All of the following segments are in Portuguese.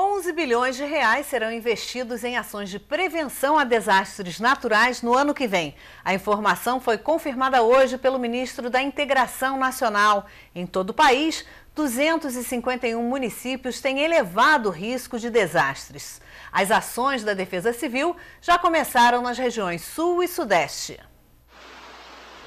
11 bilhões de reais serão investidos em ações de prevenção a desastres naturais no ano que vem. A informação foi confirmada hoje pelo ministro da Integração Nacional. Em todo o país, 251 municípios têm elevado risco de desastres. As ações da Defesa Civil já começaram nas regiões Sul e Sudeste.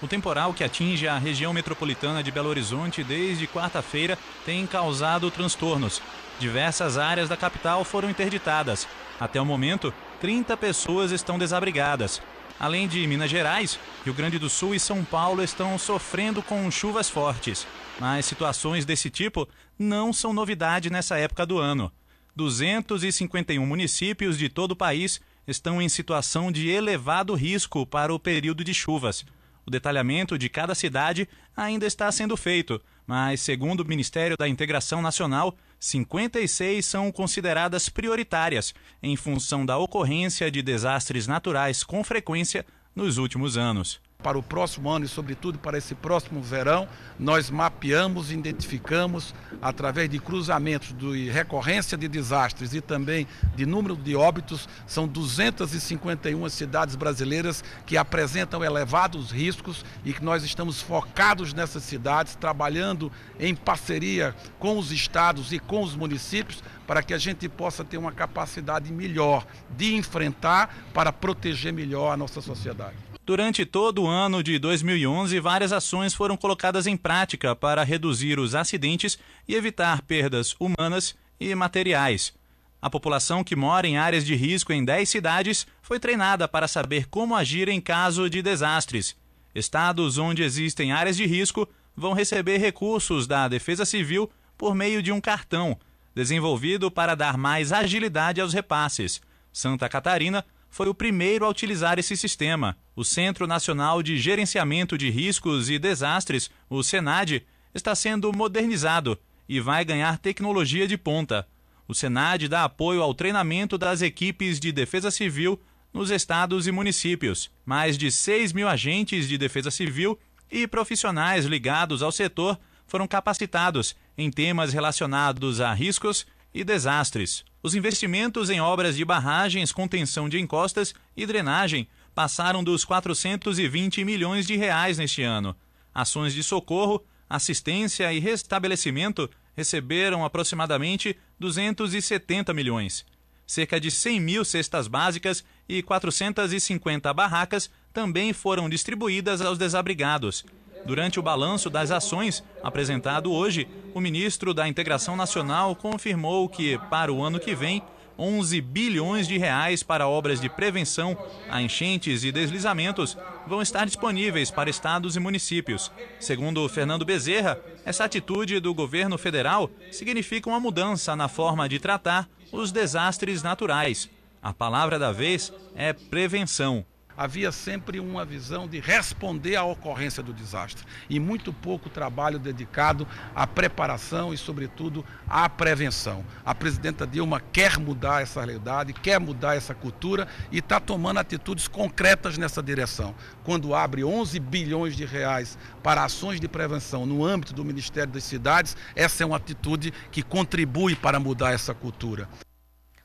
O temporal que atinge a região metropolitana de Belo Horizonte desde quarta-feira tem causado transtornos. Diversas áreas da capital foram interditadas. Até o momento, 30 pessoas estão desabrigadas. Além de Minas Gerais, Rio Grande do Sul e São Paulo estão sofrendo com chuvas fortes. Mas situações desse tipo não são novidade nessa época do ano. 251 municípios de todo o país estão em situação de elevado risco para o período de chuvas. O detalhamento de cada cidade ainda está sendo feito, mas, segundo o Ministério da Integração Nacional, 56 são consideradas prioritárias em função da ocorrência de desastres naturais com frequência nos últimos anos para o próximo ano e, sobretudo, para esse próximo verão, nós mapeamos, identificamos, através de cruzamentos de recorrência de desastres e também de número de óbitos, são 251 cidades brasileiras que apresentam elevados riscos e que nós estamos focados nessas cidades, trabalhando em parceria com os estados e com os municípios para que a gente possa ter uma capacidade melhor de enfrentar para proteger melhor a nossa sociedade. Durante todo o ano de 2011, várias ações foram colocadas em prática para reduzir os acidentes e evitar perdas humanas e materiais. A população que mora em áreas de risco em 10 cidades foi treinada para saber como agir em caso de desastres. Estados onde existem áreas de risco vão receber recursos da Defesa Civil por meio de um cartão, desenvolvido para dar mais agilidade aos repasses. Santa Catarina foi o primeiro a utilizar esse sistema o Centro Nacional de Gerenciamento de Riscos e Desastres, o SENAD, está sendo modernizado e vai ganhar tecnologia de ponta. O SENAD dá apoio ao treinamento das equipes de defesa civil nos estados e municípios. Mais de 6 mil agentes de defesa civil e profissionais ligados ao setor foram capacitados em temas relacionados a riscos e desastres. Os investimentos em obras de barragens, contenção de encostas e drenagem passaram dos 420 milhões de reais neste ano. Ações de socorro, assistência e restabelecimento receberam aproximadamente 270 milhões. Cerca de 100 mil cestas básicas e 450 barracas também foram distribuídas aos desabrigados. Durante o balanço das ações apresentado hoje, o ministro da Integração Nacional confirmou que, para o ano que vem, 11 bilhões de reais para obras de prevenção a enchentes e deslizamentos vão estar disponíveis para estados e municípios. Segundo Fernando Bezerra, essa atitude do governo federal significa uma mudança na forma de tratar os desastres naturais. A palavra da vez é prevenção havia sempre uma visão de responder à ocorrência do desastre e muito pouco trabalho dedicado à preparação e, sobretudo, à prevenção. A presidenta Dilma quer mudar essa realidade, quer mudar essa cultura e está tomando atitudes concretas nessa direção. Quando abre 11 bilhões de reais para ações de prevenção no âmbito do Ministério das Cidades, essa é uma atitude que contribui para mudar essa cultura.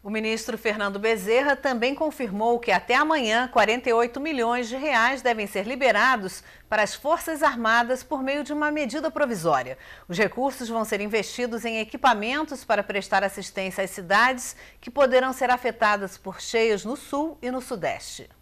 O ministro Fernando Bezerra também confirmou que até amanhã 48 milhões de reais devem ser liberados para as Forças Armadas por meio de uma medida provisória. Os recursos vão ser investidos em equipamentos para prestar assistência às cidades que poderão ser afetadas por cheias no sul e no sudeste.